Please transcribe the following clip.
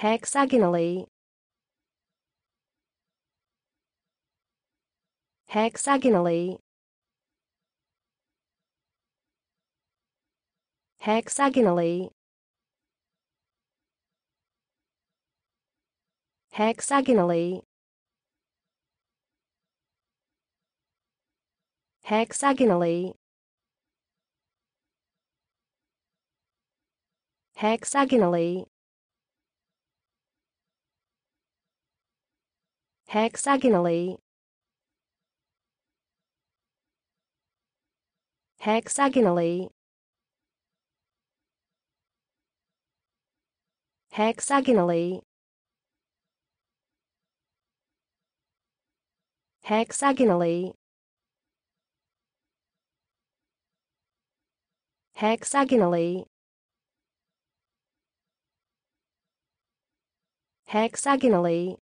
hexagonally hexagonally hexagonally hexagonally hexagonally hexagonally hexagonally hexagonally hexagonally hexagonally hexagonally hexagonally